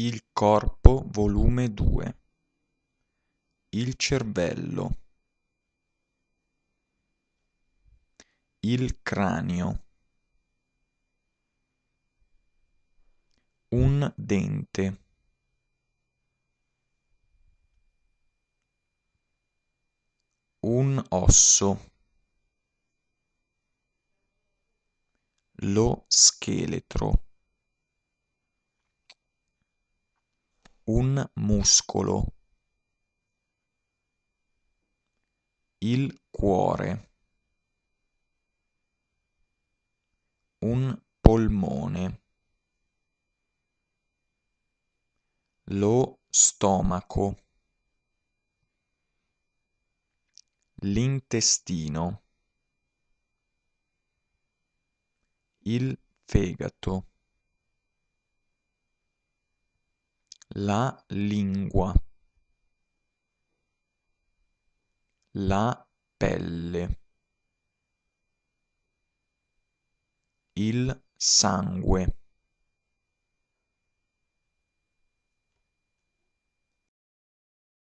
Il corpo volume 2 Il cervello Il cranio Un dente Un osso Lo scheletro un muscolo. Il cuore. Un polmone. Lo stomaco. L'intestino. Il fegato. la lingua, la pelle, il sangue.